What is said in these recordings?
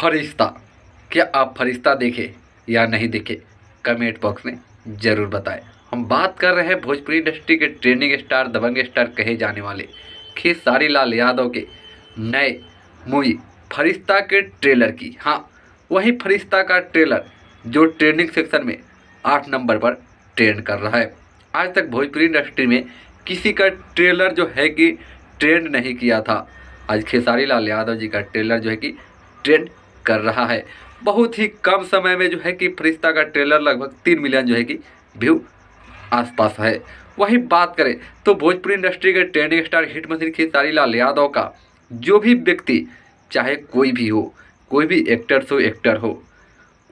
फरिश्ता क्या आप फरिश्ता देखे या नहीं देखे कमेंट बॉक्स में ज़रूर बताएं हम बात कर रहे हैं भोजपुरी इंडस्ट्री के ट्रेनिंग स्टार दबंग स्टार कहे जाने वाले खेसारी लाल यादव के नए मूवी फरिश्ता के ट्रेलर की हाँ वही फरिश्ता का ट्रेलर जो ट्रेनिंग सेक्शन में आठ नंबर पर ट्रेंड कर रहा है आज तक भोजपुरी इंडस्ट्री में किसी का ट्रेलर जो है कि ट्रेंड नहीं किया था आज खेसारी लाल यादव जी का ट्रेलर जो है कि ट्रेंड कर रहा है बहुत ही कम समय में जो है कि फरिश्ता का ट्रेलर लगभग तीन मिलियन जो है कि व्यू आसपास है वहीं बात करें तो भोजपुरी इंडस्ट्री के trending star hit machine Khesari Lal Yadav का जो भी व्यक्ति चाहे कोई भी हो कोई भी एक्टर्स हो एक्टर हो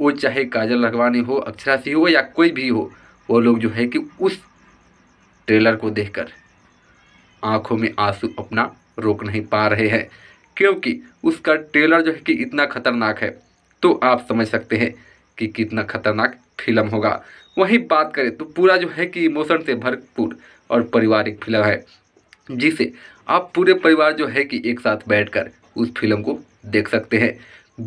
वो चाहे काजल लगवानी हो अक्षरा सिंह हो या कोई भी हो वो लोग जो है कि उस ट्रेलर को देखकर आंखों में आंसू अपना रोक नहीं पा रहे हैं क्योंकि उसका ट्रेलर जो है कि इतना खतरनाक है तो आप समझ सकते हैं कि कितना खतरनाक फिल्म होगा वहीं बात करें तो पूरा जो है कि इमोशन से भरपूर और पारिवारिक फिल्म है जिसे आप पूरे परिवार जो है कि एक साथ बैठकर उस फिल्म को देख सकते हैं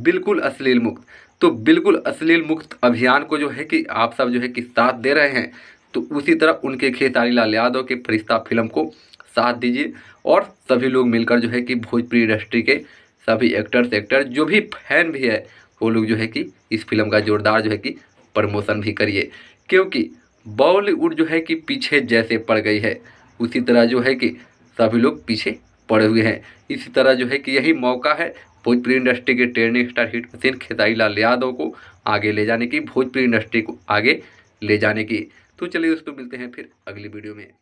बिल्कुल अश्लील मुक्त तो बिल्कुल अश्लील मुक्त अभियान को जो है कि आप सब जो है कि साथ दे रहे हैं तो उसी तरह उनके खेसारी लाल यादव के फरिश्ता फिल्म को साथ दीजिए और सभी लोग मिलकर जो है कि भोजपुरी इंडस्ट्री के सभी एक्टर्स एक्टर जो भी फैन भी है वो लोग जो है कि इस फिल्म का ज़ोरदार जो है कि प्रमोशन भी करिए क्योंकि बॉलीवुड जो है कि पीछे जैसे पड़ गई है उसी तरह जो है कि सभी लोग पीछे पड़े हुए हैं इसी तरह जो है कि यही मौका है भोजपुरी इंडस्ट्री के ट्रेनिंग स्टार हिट मशीन खेताई लाल यादव को आगे ले जाने की भोजपुरी इंडस्ट्री को आगे ले जाने की तो चलिए दोस्तों मिलते हैं फिर अगली वीडियो में